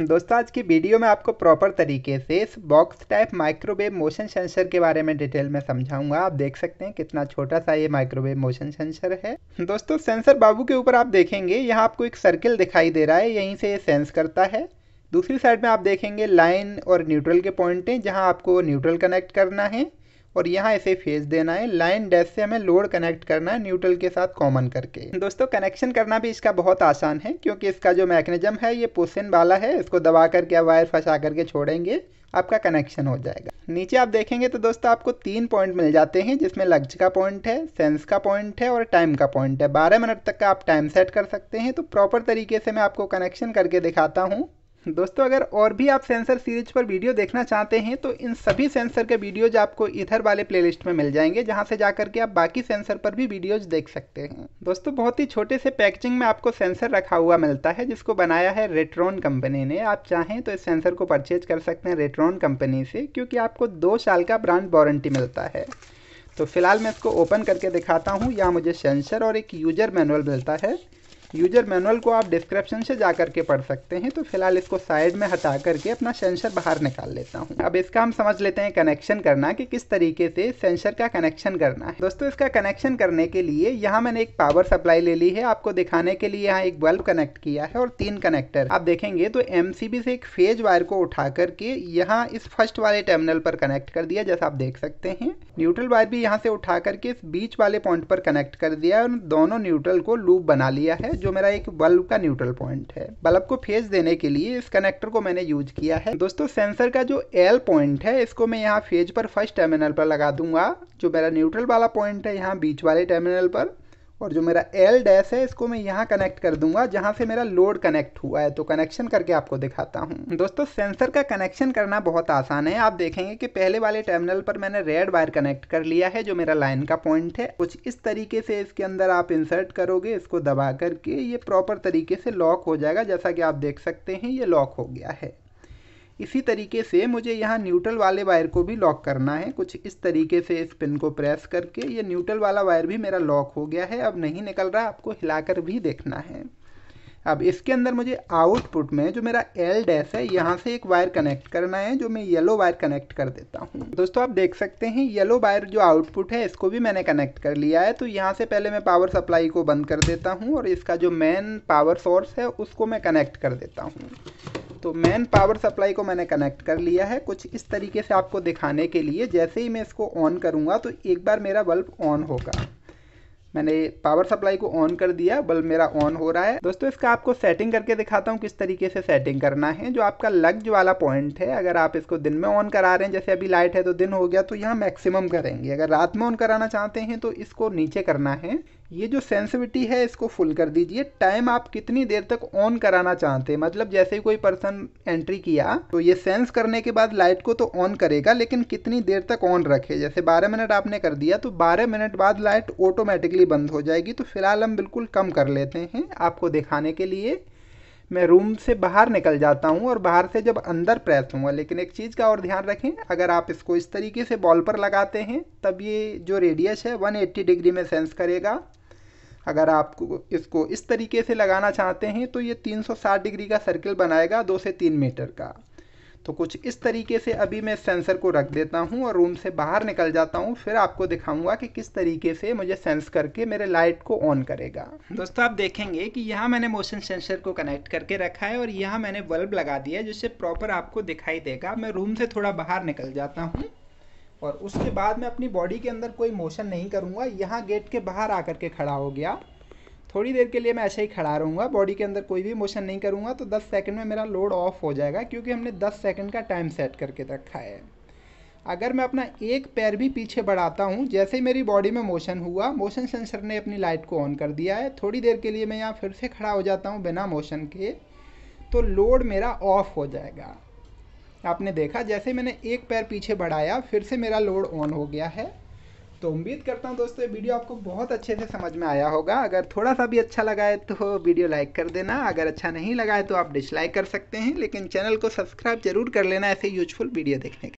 दोस्तों आज की वीडियो में आपको प्रॉपर तरीके से इस box type microwave motion sensor के बारे में डिटेल में समझाऊंगा आप देख सकते हैं कितना छोटा सा ये माइक्रोवेव मोशन सेंसर है दोस्तों सेंसर बाबू के ऊपर आप देखेंगे यहाँ आपको एक सर्किल दिखाई दे रहा है यहीं से ये सेंस करता है दूसरी साइड में आप देखेंगे लाइन और न्यूट्रल के पॉइंट हैं जहाँ आपको न्यूट्रल कनेक्ट करना है और यहाँ इसे फेज देना है लाइन डैश से हमें लोड कनेक्ट करना है न्यूट्रल के साथ कॉमन करके दोस्तों कनेक्शन करना भी इसका बहुत आसान है क्योंकि इसका जो मैकेनिज्म है ये पोसिन वाला है इसको दबा करके आप वायर फंसा करके छोड़ेंगे आपका कनेक्शन हो जाएगा नीचे आप देखेंगे तो दोस्तों आपको तीन पॉइंट मिल जाते हैं जिसमें लक्ष्य का पॉइंट है सेंस का पॉइंट है और टाइम का पॉइंट है बारह मिनट तक का आप टाइम सेट कर सकते हैं तो प्रॉपर तरीके से मैं आपको कनेक्शन करके दिखाता हूँ दोस्तों अगर और भी आप सेंसर सीरीज पर वीडियो देखना चाहते हैं तो इन सभी सेंसर के वीडियोज आपको इधर वाले प्लेलिस्ट में मिल जाएंगे जहां से जाकर के आप बाकी सेंसर पर भी वीडियोज देख सकते हैं दोस्तों बहुत ही छोटे से पैकेजिंग में आपको सेंसर रखा हुआ मिलता है जिसको बनाया है रेट्रॉन कंपनी ने आप चाहें तो इस सेंसर को परचेज कर सकते हैं रेट्रॉन कंपनी से क्योंकि आपको दो साल का ब्रांड वारंटी मिलता है तो फिलहाल मैं इसको ओपन करके दिखाता हूँ यहाँ मुझे सेंसर और एक यूजर मैनुअल मिलता है यूजर मैनुअल को आप डिस्क्रिप्शन से जा करके पढ़ सकते हैं तो फिलहाल इसको साइड में हटा करके अपना सेंसर बाहर निकाल लेता हूँ अब इसका हम समझ लेते हैं कनेक्शन करना कि किस तरीके से सेंसर का कनेक्शन करना है दोस्तों इसका कनेक्शन करने के लिए यहाँ मैंने एक पावर सप्लाई ले ली है आपको दिखाने के लिए यहाँ एक बल्ब कनेक्ट किया है और तीन कनेक्टर आप देखेंगे तो एम से एक फेज वायर को उठा करके यहाँ इस फर्स्ट वाले टर्मिनल पर कनेक्ट कर दिया जैसा आप देख सकते हैं न्यूट्रल वायर भी यहाँ से उठा करके इस बीच वाले पॉइंट पर कनेक्ट कर दिया और दोनों न्यूट्रल को लूप बना लिया है जो मेरा एक बल्ब का न्यूट्रल पॉइंट है बल्ब को फेस देने के लिए इस कनेक्टर को मैंने यूज किया है दोस्तों सेंसर का जो एल पॉइंट है इसको मैं यहाँ फेज पर फर्स्ट टर्मिनल पर लगा दूंगा जो मेरा न्यूट्रल वाला पॉइंट है यहाँ बीच वाले टर्मिनल पर और जो मेरा एल डैश है इसको मैं यहाँ कनेक्ट कर दूंगा जहाँ से मेरा लोड कनेक्ट हुआ है तो कनेक्शन करके आपको दिखाता हूँ दोस्तों सेंसर का कनेक्शन करना बहुत आसान है आप देखेंगे कि पहले वाले टर्मिनल पर मैंने रेड वायर कनेक्ट कर लिया है जो मेरा लाइन का पॉइंट है कुछ इस तरीके से इसके अंदर आप इंसर्ट करोगे इसको दबा करके ये प्रॉपर तरीके से लॉक हो जाएगा जैसा कि आप देख सकते हैं ये लॉक हो गया है इसी तरीके से मुझे यहाँ न्यूट्रल वाले वायर को भी लॉक करना है कुछ इस तरीके से इस पिन को प्रेस करके ये न्यूट्रल वाला वायर भी मेरा लॉक हो गया है अब नहीं निकल रहा आपको हिलाकर भी देखना है अब इसके अंदर मुझे आउटपुट में जो मेरा एल डैश है यहाँ से एक वायर कनेक्ट करना है जो मैं येलो वायर कनेक्ट कर देता हूँ दोस्तों आप देख सकते हैं येलो वायर जो आउटपुट है इसको भी मैंने कनेक्ट कर लिया है तो यहाँ से पहले मैं पावर सप्लाई को बंद कर देता हूँ और इसका जो मेन पावर सोर्स है उसको मैं कनेक्ट कर देता हूँ तो मैन पावर सप्लाई को मैंने कनेक्ट कर लिया है कुछ इस तरीके से आपको दिखाने के लिए जैसे ही मैं इसको ऑन करूँगा तो एक बार मेरा बल्ब ऑन होगा मैंने पावर सप्लाई को ऑन कर दिया बल्ब मेरा ऑन हो रहा है दोस्तों इसका आपको सेटिंग करके दिखाता हूँ किस तरीके से सेटिंग करना है जो आपका लग्ज वाला पॉइंट है अगर आप इसको दिन में ऑन करा रहे हैं जैसे अभी लाइट है तो दिन हो गया तो यहाँ मैक्सिमम करेंगे अगर रात में ऑन कराना चाहते हैं तो इसको नीचे करना है ये जो सेंसिविटी है इसको फुल कर दीजिए टाइम आप कितनी देर तक ऑन कराना चाहते हैं मतलब जैसे ही कोई पर्सन एंट्री किया तो ये सेंस करने के बाद लाइट को तो ऑन करेगा लेकिन कितनी देर तक ऑन रखे जैसे 12 मिनट आपने कर दिया तो 12 मिनट बाद लाइट ऑटोमेटिकली बंद हो जाएगी तो फिलहाल हम बिल्कुल कम कर लेते हैं आपको दिखाने के लिए मैं रूम से बाहर निकल जाता हूँ और बाहर से जब अंदर प्रेस हूँ लेकिन एक चीज़ का और ध्यान रखें अगर आप इसको इस तरीके से बॉल पर लगाते हैं तब ये जो रेडियस है 180 डिग्री में सेंस करेगा अगर आप इसको इस तरीके से लगाना चाहते हैं तो ये 360 डिग्री का सर्किल बनाएगा दो से तीन मीटर का तो कुछ इस तरीके से अभी मैं सेंसर को रख देता हूँ और रूम से बाहर निकल जाता हूँ फिर आपको दिखाऊंगा कि किस तरीके से मुझे सेंस करके मेरे लाइट को ऑन करेगा दोस्तों आप देखेंगे कि यहाँ मैंने मोशन सेंसर को कनेक्ट करके रखा है और यहाँ मैंने बल्ब लगा दिया जिससे प्रॉपर आपको दिखाई देगा मैं रूम से थोड़ा बाहर निकल जाता हूँ और उसके बाद मैं अपनी बॉडी के अंदर कोई मोशन नहीं करूँगा यहाँ गेट के बाहर आकर के खड़ा हो गया थोड़ी देर के लिए मैं ऐसे ही खड़ा रहूँगा बॉडी के अंदर कोई भी मोशन नहीं करूँगा तो 10 सेकंड में मेरा लोड ऑफ हो जाएगा क्योंकि हमने 10 सेकंड का टाइम सेट करके रखा है अगर मैं अपना एक पैर भी पीछे बढ़ाता हूँ जैसे ही मेरी बॉडी में मोशन हुआ मोशन सेंसर ने अपनी लाइट को ऑन कर दिया है थोड़ी देर के लिए मैं यहाँ फिर से खड़ा हो जाता हूँ बिना मोशन के तो लोड मेरा ऑफ हो जाएगा आपने देखा जैसे मैंने एक पैर पीछे बढ़ाया फिर से मेरा लोड ऑन हो गया है तो उम्मीद करता हूँ दोस्तों ये वीडियो आपको बहुत अच्छे से समझ में आया होगा अगर थोड़ा सा भी अच्छा लगा है तो वीडियो लाइक कर देना अगर अच्छा नहीं लगा है तो आप डिसलाइक कर सकते हैं लेकिन चैनल को सब्सक्राइब जरूर कर लेना ऐसे यूजफुल वीडियो देखने के